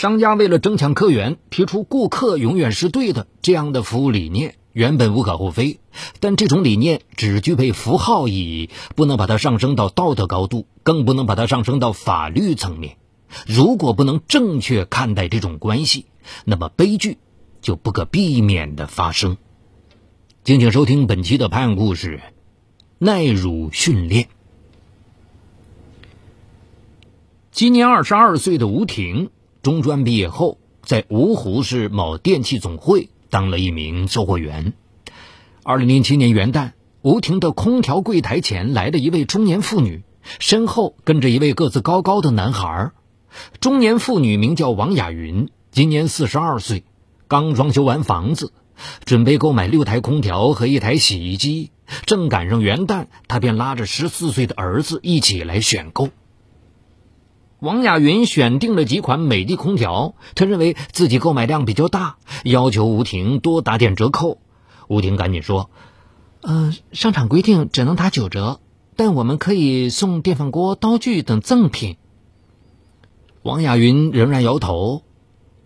商家为了争抢客源，提出“顾客永远是对的”这样的服务理念，原本无可厚非。但这种理念只具备符号意义，不能把它上升到道德高度，更不能把它上升到法律层面。如果不能正确看待这种关系，那么悲剧就不可避免的发生。敬请收听本期的判案故事《耐辱训练》。今年二十二岁的吴婷。中专毕业后，在芜湖市某电器总会当了一名售货员。二零零七年元旦，吴婷的空调柜台前来了一位中年妇女，身后跟着一位个子高高的男孩。中年妇女名叫王雅云，今年四十二岁，刚装修完房子，准备购买六台空调和一台洗衣机。正赶上元旦，她便拉着十四岁的儿子一起来选购。王亚云选定了几款美的空调，他认为自己购买量比较大，要求吴婷多打点折扣。吴婷赶紧说：“呃，商场规定只能打九折，但我们可以送电饭锅、刀具等赠品。”王亚云仍然摇头：“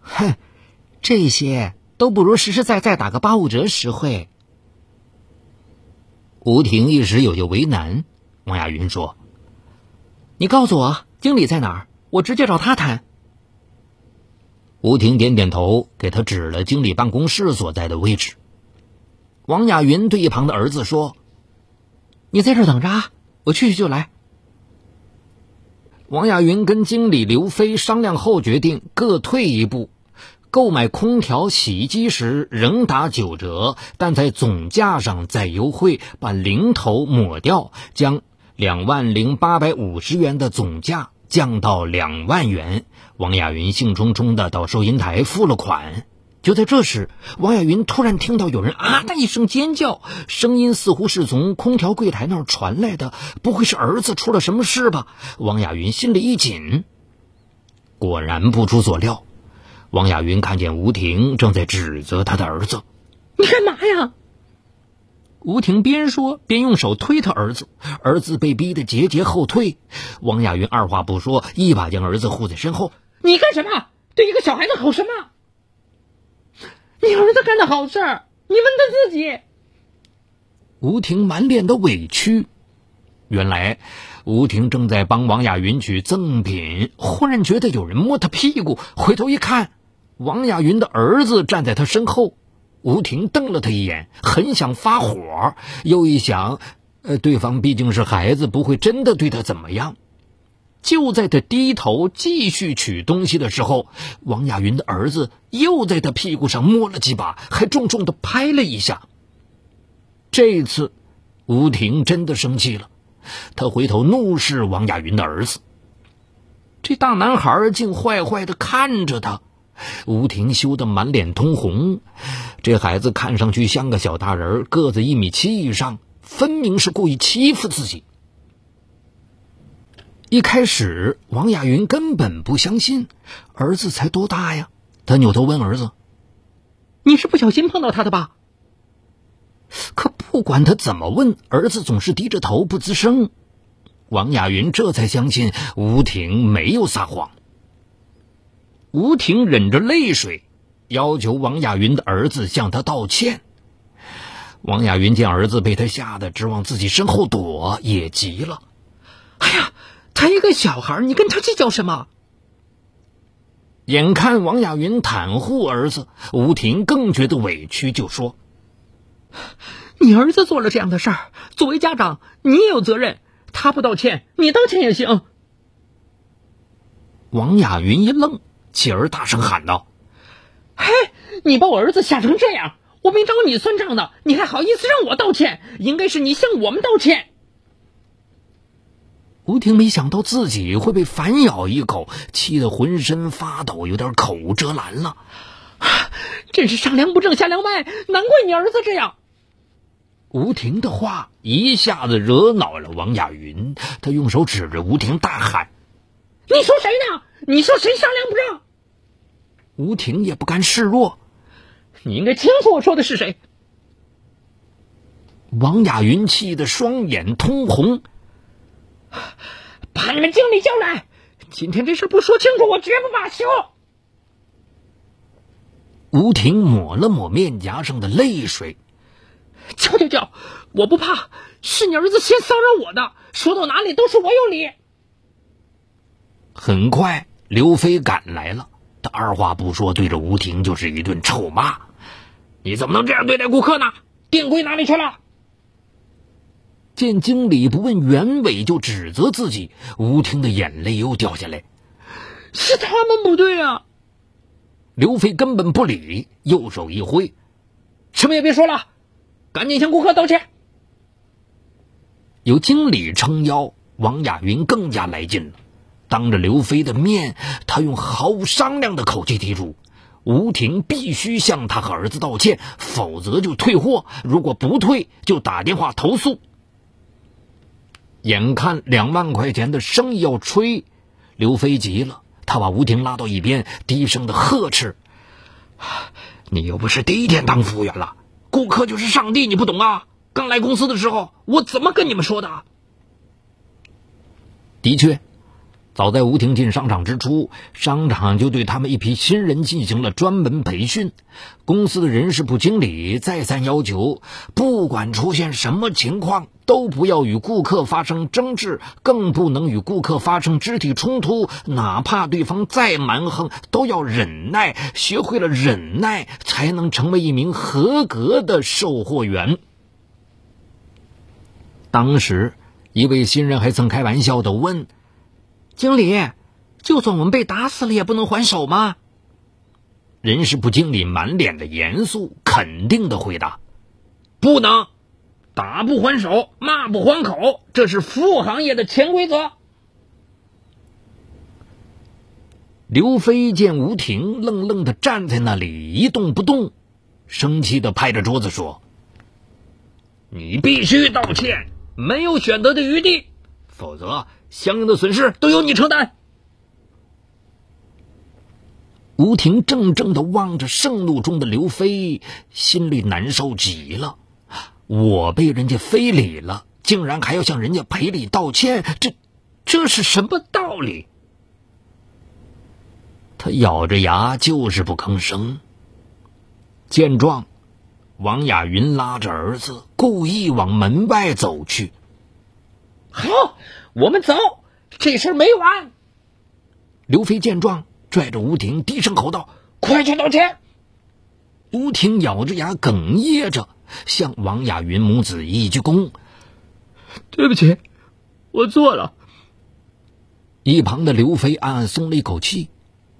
哼，这些都不如实实在在打个八五折实惠。”吴婷一时有些为难。王亚云说：“你告诉我。”经理在哪儿？我直接找他谈。吴婷点点头，给他指了经理办公室所在的位置。王雅云对一旁的儿子说：“你在这等着啊，我去去就来。”王雅云跟经理刘飞商量后，决定各退一步，购买空调、洗衣机时仍打九折，但在总价上再优惠，把零头抹掉，将。两万零八百五十元的总价降到两万元，王亚云兴冲冲地到收银台付了款。就在这时，王亚云突然听到有人啊的一声尖叫，声音似乎是从空调柜台那儿传来的。不会是儿子出了什么事吧？王亚云心里一紧。果然不出所料，王亚云看见吴婷正在指责她的儿子：“你干嘛呀？”吴婷边说边用手推他儿子，儿子被逼得节节后退。王亚云二话不说，一把将儿子护在身后：“你干什么？对一个小孩子吼什么？你儿子干的好事儿，你问他自己。”吴婷满脸的委屈。原来，吴婷正在帮王亚云取赠品，忽然觉得有人摸她屁股，回头一看，王亚云的儿子站在她身后。吴婷瞪了他一眼，很想发火，又一想，呃，对方毕竟是孩子，不会真的对他怎么样。就在他低头继续取东西的时候，王亚云的儿子又在他屁股上摸了几把，还重重地拍了一下。这次，吴婷真的生气了，她回头怒视王亚云的儿子。这大男孩竟坏坏地看着他，吴婷羞得满脸通红。这孩子看上去像个小大人个子一米七以上，分明是故意欺负自己。一开始，王雅云根本不相信，儿子才多大呀？她扭头问儿子：“你是不小心碰到他的吧？”可不管他怎么问，儿子总是低着头不吱声。王雅云这才相信吴婷没有撒谎。吴婷忍着泪水。要求王亚云的儿子向他道歉。王亚云见儿子被他吓得直往自己身后躲，也急了：“哎呀，他一个小孩，你跟他计较什么？”眼看王亚云袒护儿子，吴婷更觉得委屈，就说：“你儿子做了这样的事儿，作为家长，你也有责任。他不道歉，你道歉也行。”王亚云一愣，继而大声喊道。嘿，你把我儿子吓成这样，我没找你算账呢，你还好意思让我道歉？应该是你向我们道歉。吴婷没想到自己会被反咬一口，气得浑身发抖，有点口无遮拦了。真是上梁不正下梁歪，难怪你儿子这样。吴婷的话一下子惹恼了王雅云，她用手指着吴婷大喊：“你说谁呢？你说谁上梁不正？”吴婷也不甘示弱，你应该清楚我说的是谁。王雅云气得双眼通红，把你们经理叫来，今天这事不说清楚，我绝不罢休。吴婷抹了抹面颊上的泪水，叫叫叫，我不怕，是你儿子先骚扰我的，说到哪里都是我有理。很快，刘飞赶来了。他二话不说，对着吴婷就是一顿臭骂：“你怎么能这样对待顾客呢？店规哪里去了？”见经理不问原委就指责自己，吴婷的眼泪又掉下来。是他们不对啊！刘飞根本不理，右手一挥：“什么也别说了，赶紧向顾客道歉。”有经理撑腰，王雅云更加来劲了。当着刘飞的面，他用毫无商量的口气提出，吴婷必须向他和儿子道歉，否则就退货。如果不退，就打电话投诉。眼看两万块钱的生意要吹，刘飞急了，他把吴婷拉到一边，低声的呵斥：“你又不是第一天当服务员了，顾客就是上帝，你不懂啊？刚来公司的时候，我怎么跟你们说的？”的确。早在吴婷进商场之初，商场就对他们一批新人进行了专门培训。公司的人事部经理再三要求，不管出现什么情况，都不要与顾客发生争执，更不能与顾客发生肢体冲突。哪怕对方再蛮横，都要忍耐。学会了忍耐，才能成为一名合格的售货员。当时，一位新人还曾开玩笑的问。经理，就算我们被打死了也不能还手吗？人事部经理满脸的严肃，肯定的回答：“不能，打不还手，骂不还口，这是服务行业的潜规则。”刘飞见吴婷愣愣的站在那里一动不动，生气的拍着桌子说：“你必须道歉，没有选择的余地，否则。”相应的损失都由你承担。吴婷怔怔的望着盛怒中的刘飞，心里难受极了。我被人家非礼了，竟然还要向人家赔礼道歉，这这是什么道理？他咬着牙就是不吭声。见状，王雅云拉着儿子，故意往门外走去。好。我们走，这事没完。刘飞见状，拽着吴婷，低声吼道：“快去道歉！”吴婷咬着牙，哽咽着，向王雅云母子一鞠躬：“对不起，我错了。”一旁的刘飞暗暗松了一口气。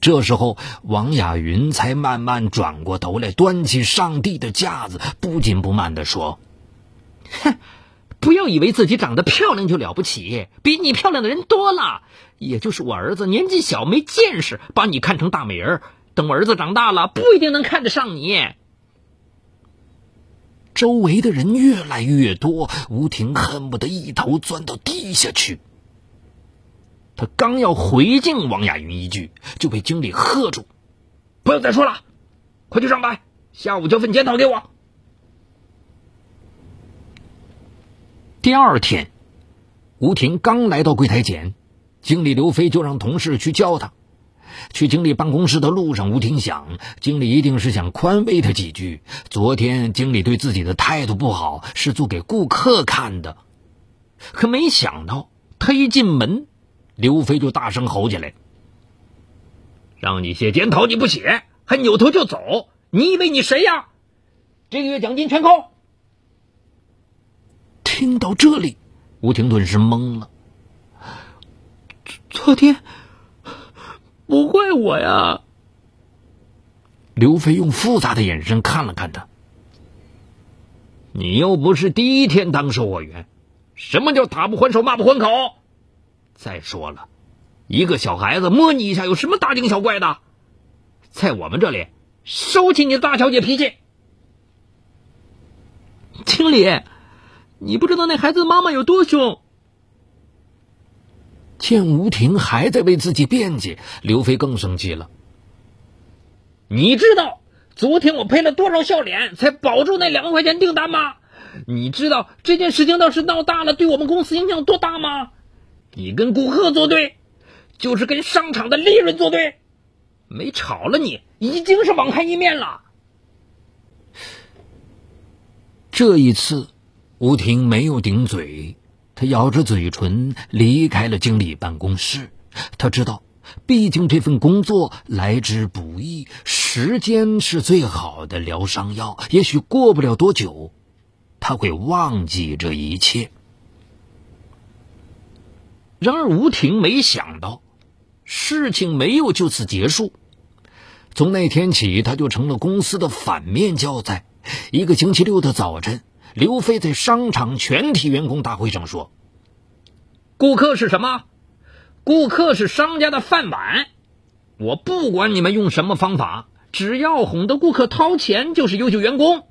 这时候，王雅云才慢慢转过头来，端起上帝的架子，不紧不慢的说：“哼。”不要以为自己长得漂亮就了不起，比你漂亮的人多了。也就是我儿子年纪小没见识，把你看成大美人。等我儿子长大了，不一定能看得上你。周围的人越来越多，吴婷恨不得一头钻到地下去。他刚要回敬王雅云一句，就被经理喝住：“不要再说了，快去上班，下午交份检讨给我。”第二天，吴婷刚来到柜台前，经理刘飞就让同事去叫他。去经理办公室的路上，吴婷想，经理一定是想宽慰他几句。昨天经理对自己的态度不好，是做给顾客看的。可没想到，他一进门，刘飞就大声吼起来：“让你写检讨你不写，还扭头就走，你以为你谁呀？这个月奖金全扣！”听到这里，吴婷顿时懵了。昨天不怪我呀。刘飞用复杂的眼神看了看他。你又不是第一天当售货员，什么叫打不还手骂不还口？再说了，一个小孩子摸你一下，有什么大惊小怪的？在我们这里，收起你的大小姐脾气，经理。你不知道那孩子妈妈有多凶？见吴婷还在为自己辩解，刘飞更生气了。你知道昨天我赔了多少笑脸才保住那两万块钱订单吗？你知道这件事情倒是闹大了，对我们公司影响多大吗？你跟顾客作对，就是跟商场的利润作对。没吵了，你已经是网开一面了。这一次。吴婷没有顶嘴，她咬着嘴唇离开了经理办公室。她知道，毕竟这份工作来之不易，时间是最好的疗伤药。也许过不了多久，他会忘记这一切。然而，吴婷没想到，事情没有就此结束。从那天起，他就成了公司的反面教材。一个星期六的早晨。刘飞在商场全体员工大会上说：“顾客是什么？顾客是商家的饭碗。我不管你们用什么方法，只要哄得顾客掏钱，就是优秀员工。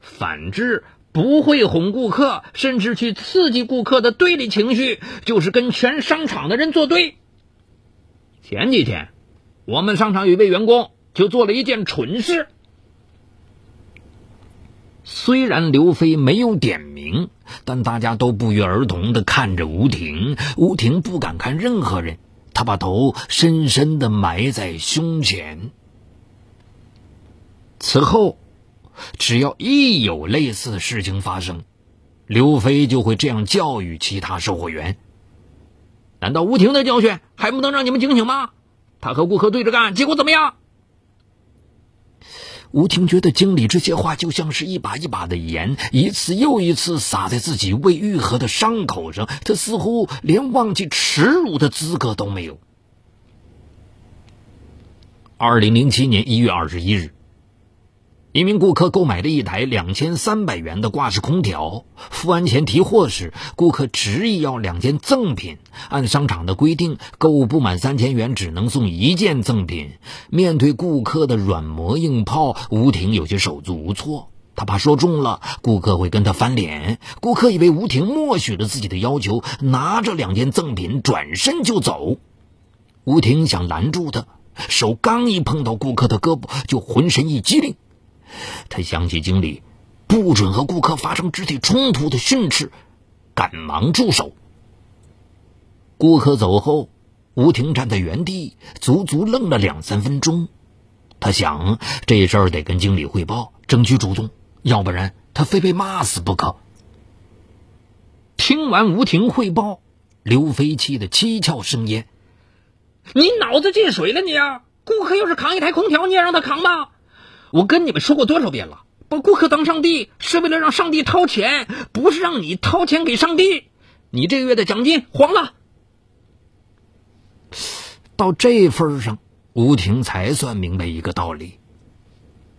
反之，不会哄顾客，甚至去刺激顾客的对立情绪，就是跟全商场的人作对。前几天，我们商场有位员工就做了一件蠢事。”虽然刘飞没有点名，但大家都不约而同的看着吴婷。吴婷不敢看任何人，她把头深深的埋在胸前。此后，只要一有类似事情发生，刘飞就会这样教育其他售货员：“难道吴婷的教训还不能让你们警醒吗？他和顾客对着干，结果怎么样？”吴婷觉得经理这些话就像是一把一把的盐，一次又一次撒在自己未愈合的伤口上，她似乎连忘记耻辱的资格都没有。二零零七年一月二十一日。一名顾客购买了一台两千三百元的挂式空调，付完钱提货时，顾客执意要两件赠品。按商场的规定，购物不满三千元只能送一件赠品。面对顾客的软磨硬泡，吴婷有些手足无措。他怕说重了，顾客会跟他翻脸。顾客以为吴婷默许了自己的要求，拿着两件赠品转身就走。吴婷想拦住他，手刚一碰到顾客的胳膊，就浑身一激灵。他想起经理不准和顾客发生肢体冲突的训斥，赶忙住手。顾客走后，吴婷站在原地，足足愣了两三分钟。他想，这事儿得跟经理汇报，争取主动，要不然他非被骂死不可。听完吴婷汇报，刘飞气得七窍生烟：“你脑子进水了你啊！顾客要是扛一台空调，你也让他扛吧。”我跟你们说过多少遍了？把顾客当上帝，是为了让上帝掏钱，不是让你掏钱给上帝。你这个月的奖金黄了。到这份上，吴婷才算明白一个道理：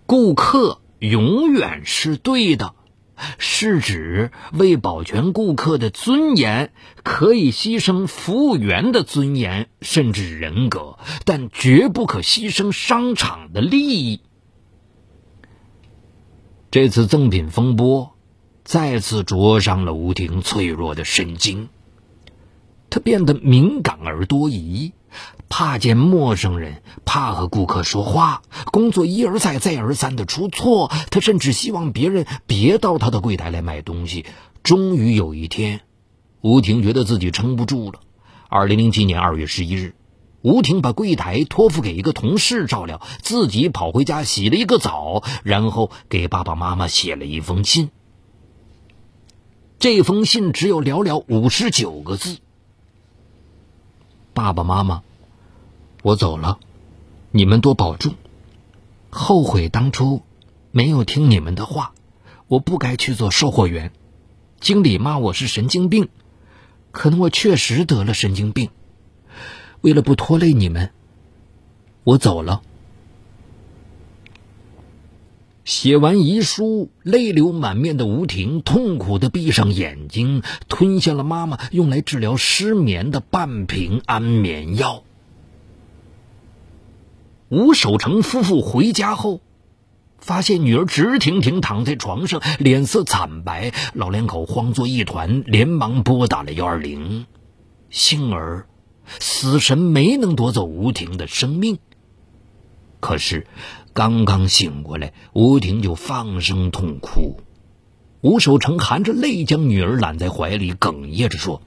顾客永远是对的，是指为保全顾客的尊严，可以牺牲服务员的尊严甚至人格，但绝不可牺牲商场的利益。这次赠品风波，再次灼伤了吴婷脆弱的神经。她变得敏感而多疑，怕见陌生人，怕和顾客说话，工作一而再、再而三的出错。她甚至希望别人别到她的柜台来买东西。终于有一天，吴婷觉得自己撑不住了。二零零七年二月十一日。吴婷把柜台托付给一个同事照料，自己跑回家洗了一个澡，然后给爸爸妈妈写了一封信。这封信只有寥寥五十九个字：“爸爸妈妈，我走了，你们多保重。后悔当初没有听你们的话，我不该去做售货员。经理骂我是神经病，可能我确实得了神经病。”为了不拖累你们，我走了。写完遗书，泪流满面的吴婷痛苦的闭上眼睛，吞下了妈妈用来治疗失眠的半瓶安眠药。吴守成夫妇回家后，发现女儿直挺挺躺在床上，脸色惨白，老两口慌作一团，连忙拨打了幺二零。幸而。死神没能夺走吴婷的生命，可是刚刚醒过来，吴婷就放声痛哭。吴守成含着泪将女儿揽在怀里，哽咽着说：“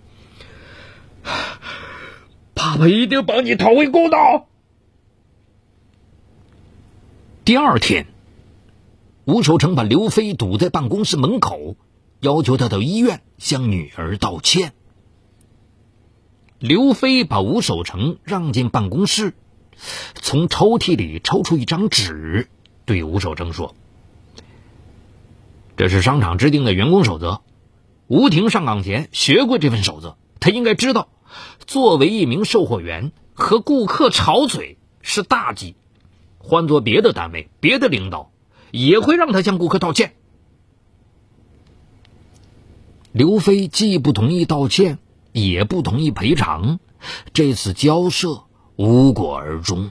爸爸一定帮你讨回公道。”第二天，吴守成把刘飞堵在办公室门口，要求他到医院向女儿道歉。刘飞把吴守成让进办公室，从抽屉里抽出一张纸，对吴守成说：“这是商场制定的员工守则。吴婷上岗前学过这份守则，他应该知道，作为一名售货员，和顾客吵嘴是大忌。换做别的单位、别的领导，也会让他向顾客道歉。”刘飞既不同意道歉。也不同意赔偿，这次交涉无果而终。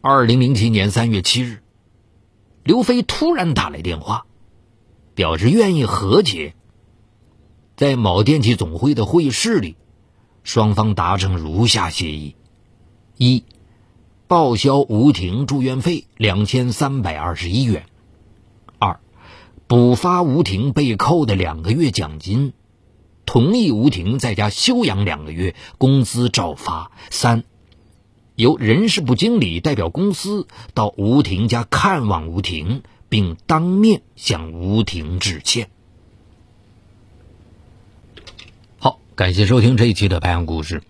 二零零七年三月七日，刘飞突然打来电话，表示愿意和解。在某电器总会的会议室里，双方达成如下协议：一、报销吴婷住院费两千三百二十一元；二、补发吴婷被扣的两个月奖金。同意吴婷在家休养两个月，工资照发。三，由人事部经理代表公司到吴婷家看望吴婷，并当面向吴婷致歉。好，感谢收听这一期的《白案故事》。